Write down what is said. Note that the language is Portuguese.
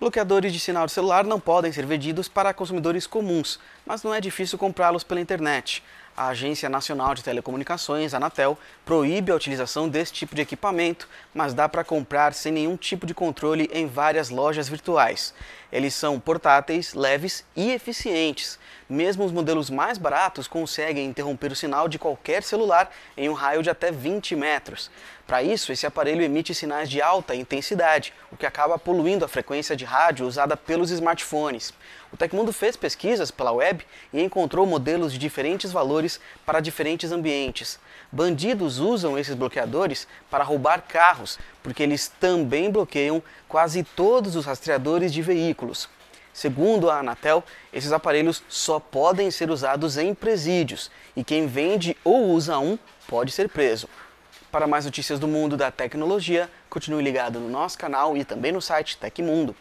Bloqueadores de sinal de celular não podem ser vendidos para consumidores comuns, mas não é difícil comprá-los pela internet. A Agência Nacional de Telecomunicações, Anatel, proíbe a utilização desse tipo de equipamento, mas dá para comprar sem nenhum tipo de controle em várias lojas virtuais. Eles são portáteis, leves e eficientes. Mesmo os modelos mais baratos conseguem interromper o sinal de qualquer celular em um raio de até 20 metros. Para isso, esse aparelho emite sinais de alta intensidade, o que acaba poluindo a frequência de rádio usada pelos smartphones. O Tecmundo fez pesquisas pela web e encontrou modelos de diferentes valores para diferentes ambientes. Bandidos usam esses bloqueadores para roubar carros, porque eles também bloqueiam quase todos os rastreadores de veículos. Segundo a Anatel, esses aparelhos só podem ser usados em presídios e quem vende ou usa um pode ser preso. Para mais notícias do mundo da tecnologia, continue ligado no nosso canal e também no site Tecmundo.